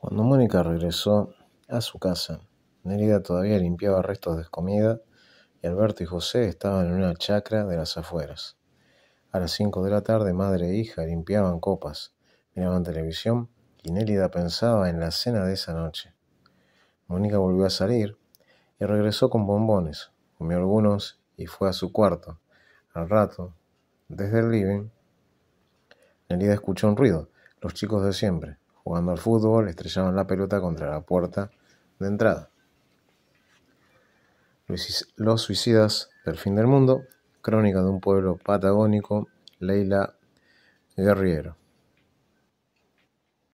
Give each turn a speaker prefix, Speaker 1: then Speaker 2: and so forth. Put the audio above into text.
Speaker 1: Cuando Mónica regresó a su casa, Nelida todavía limpiaba restos de comida y Alberto y José estaban en una chacra de las afueras. A las 5 de la tarde, madre e hija limpiaban copas, miraban televisión y Nélida pensaba en la cena de esa noche. Mónica volvió a salir y regresó con bombones, comió algunos y fue a su cuarto. Al rato, desde el living, Nélida escuchó un ruido, los chicos de siempre. Jugando al fútbol, estrellaban la pelota contra la puerta de entrada. Los suicidas del fin del mundo, crónica de un pueblo patagónico, Leila Guerriero.